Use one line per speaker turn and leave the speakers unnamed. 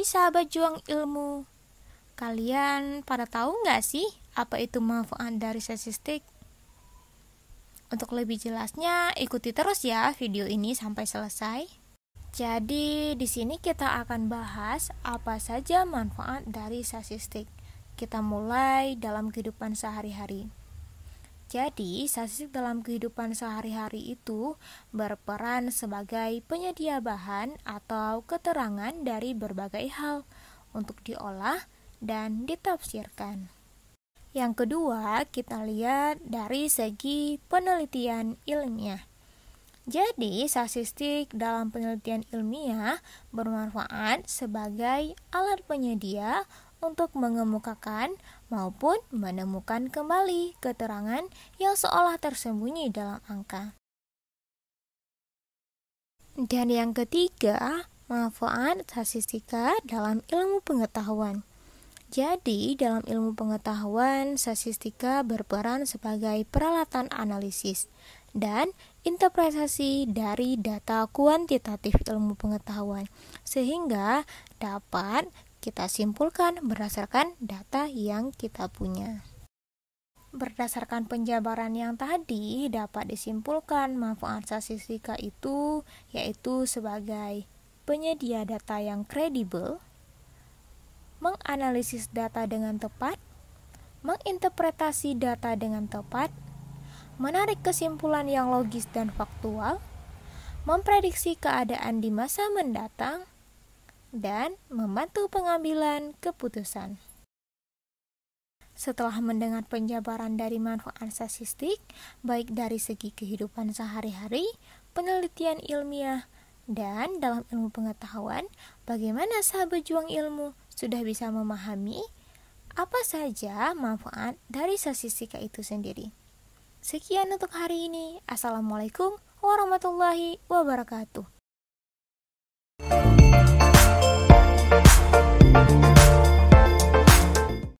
Hai sahabat juang ilmu, kalian pada tahu nggak sih apa itu manfaat dari statistik? Untuk lebih jelasnya, ikuti terus ya video ini sampai selesai. Jadi, di sini kita akan bahas apa saja manfaat dari statistik. Kita mulai dalam kehidupan sehari-hari. Jadi, sasis dalam kehidupan sehari-hari itu berperan sebagai penyedia bahan atau keterangan dari berbagai hal untuk diolah dan ditafsirkan. Yang kedua, kita lihat dari segi penelitian ilmiah. Jadi, statistik dalam penelitian ilmiah bermanfaat sebagai alat penyedia untuk mengemukakan maupun menemukan kembali keterangan yang seolah tersembunyi dalam angka. Dan yang ketiga, manfaat statistika dalam ilmu pengetahuan. Jadi, dalam ilmu pengetahuan, statistika berperan sebagai peralatan analisis dan interpretasi dari data kuantitatif ilmu pengetahuan, sehingga dapat kita simpulkan berdasarkan data yang kita punya. Berdasarkan penjabaran yang tadi, dapat disimpulkan manfaat statistika itu yaitu sebagai penyedia data yang kredibel, menganalisis data dengan tepat, menginterpretasi data dengan tepat, menarik kesimpulan yang logis dan faktual, memprediksi keadaan di masa mendatang, dan membantu pengambilan keputusan. Setelah mendengar penjabaran dari manfaat statistik, baik dari segi kehidupan sehari-hari, penelitian ilmiah, dan dalam ilmu pengetahuan, bagaimana sahabat juang ilmu sudah bisa memahami apa saja manfaat dari statistika itu sendiri. Sekian untuk hari ini. Assalamualaikum warahmatullahi wabarakatuh.